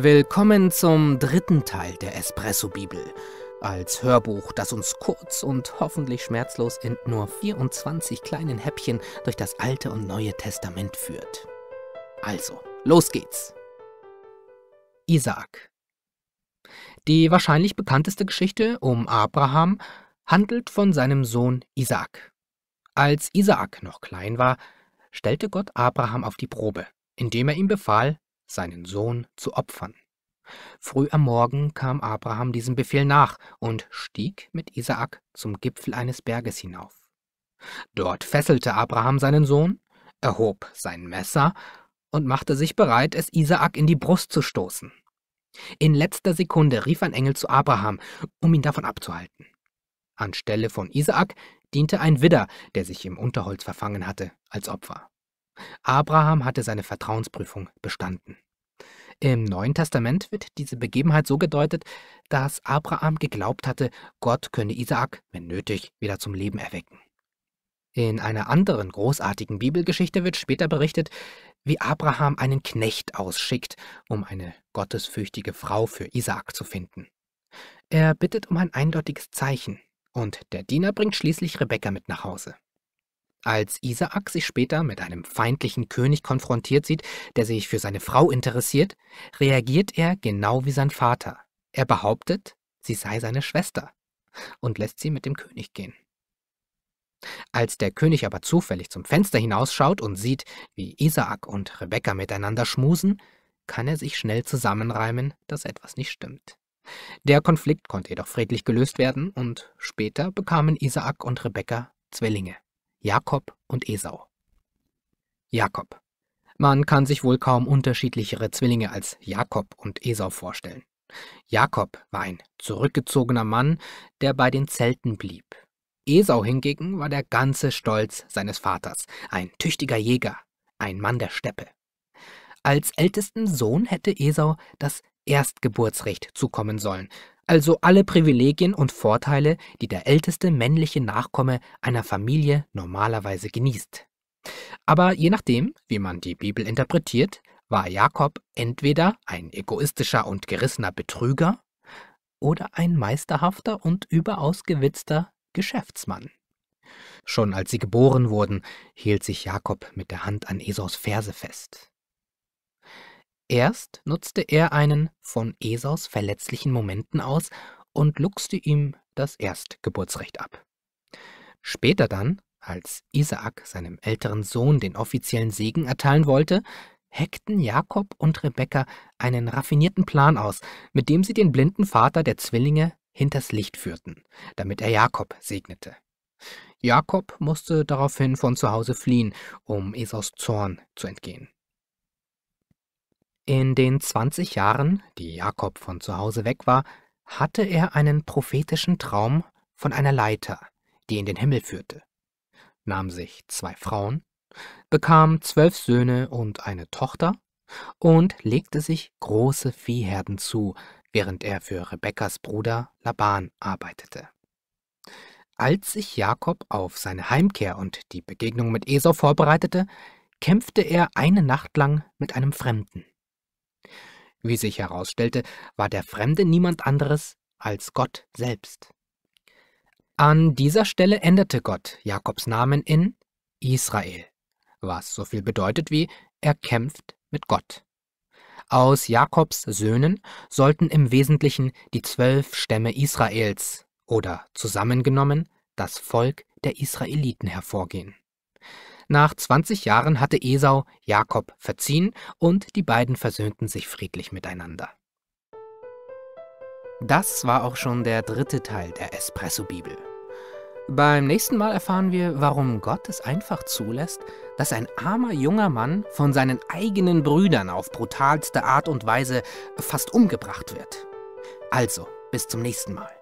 Willkommen zum dritten Teil der Espresso-Bibel. Als Hörbuch, das uns kurz und hoffentlich schmerzlos in nur 24 kleinen Häppchen durch das Alte und Neue Testament führt. Also, los geht's! Isaac. Die wahrscheinlich bekannteste Geschichte um Abraham handelt von seinem Sohn Isaac. Als Isaac noch klein war, stellte Gott Abraham auf die Probe, indem er ihm befahl, seinen Sohn zu opfern. Früh am Morgen kam Abraham diesem Befehl nach und stieg mit Isaak zum Gipfel eines Berges hinauf. Dort fesselte Abraham seinen Sohn, erhob sein Messer und machte sich bereit, es Isaak in die Brust zu stoßen. In letzter Sekunde rief ein Engel zu Abraham, um ihn davon abzuhalten. Anstelle von Isaak diente ein Widder, der sich im Unterholz verfangen hatte, als Opfer. Abraham hatte seine Vertrauensprüfung bestanden. Im Neuen Testament wird diese Begebenheit so gedeutet, dass Abraham geglaubt hatte, Gott könne Isaak, wenn nötig, wieder zum Leben erwecken. In einer anderen großartigen Bibelgeschichte wird später berichtet, wie Abraham einen Knecht ausschickt, um eine gottesfürchtige Frau für Isaak zu finden. Er bittet um ein eindeutiges Zeichen, und der Diener bringt schließlich Rebekka mit nach Hause. Als Isaak sich später mit einem feindlichen König konfrontiert sieht, der sich für seine Frau interessiert, reagiert er genau wie sein Vater. Er behauptet, sie sei seine Schwester und lässt sie mit dem König gehen. Als der König aber zufällig zum Fenster hinausschaut und sieht, wie Isaak und Rebekka miteinander schmusen, kann er sich schnell zusammenreimen, dass etwas nicht stimmt. Der Konflikt konnte jedoch friedlich gelöst werden und später bekamen Isaak und Rebekka Zwillinge. Jakob und Esau. Jakob. Man kann sich wohl kaum unterschiedlichere Zwillinge als Jakob und Esau vorstellen. Jakob war ein zurückgezogener Mann, der bei den Zelten blieb. Esau hingegen war der ganze Stolz seines Vaters, ein tüchtiger Jäger, ein Mann der Steppe. Als ältesten Sohn hätte Esau das Erstgeburtsrecht zukommen sollen, also alle Privilegien und Vorteile, die der älteste männliche Nachkomme einer Familie normalerweise genießt. Aber je nachdem, wie man die Bibel interpretiert, war Jakob entweder ein egoistischer und gerissener Betrüger oder ein meisterhafter und überaus gewitzter Geschäftsmann. Schon als sie geboren wurden, hielt sich Jakob mit der Hand an Esaus Verse fest. Erst nutzte er einen von Esaus verletzlichen Momenten aus und luchste ihm das Erstgeburtsrecht ab. Später dann, als Isaak seinem älteren Sohn den offiziellen Segen erteilen wollte, heckten Jakob und Rebekka einen raffinierten Plan aus, mit dem sie den blinden Vater der Zwillinge hinters Licht führten, damit er Jakob segnete. Jakob musste daraufhin von zu Hause fliehen, um Esaus Zorn zu entgehen. In den 20 Jahren, die Jakob von zu Hause weg war, hatte er einen prophetischen Traum von einer Leiter, die in den Himmel führte, nahm sich zwei Frauen, bekam zwölf Söhne und eine Tochter und legte sich große Viehherden zu, während er für Rebekkas Bruder Laban arbeitete. Als sich Jakob auf seine Heimkehr und die Begegnung mit Esau vorbereitete, kämpfte er eine Nacht lang mit einem Fremden. Wie sich herausstellte, war der Fremde niemand anderes als Gott selbst. An dieser Stelle änderte Gott Jakobs Namen in Israel, was so viel bedeutet wie er kämpft mit Gott. Aus Jakobs Söhnen sollten im Wesentlichen die zwölf Stämme Israels oder zusammengenommen das Volk der Israeliten hervorgehen. Nach 20 Jahren hatte Esau Jakob verziehen und die beiden versöhnten sich friedlich miteinander. Das war auch schon der dritte Teil der Espresso-Bibel. Beim nächsten Mal erfahren wir, warum Gott es einfach zulässt, dass ein armer junger Mann von seinen eigenen Brüdern auf brutalste Art und Weise fast umgebracht wird. Also, bis zum nächsten Mal.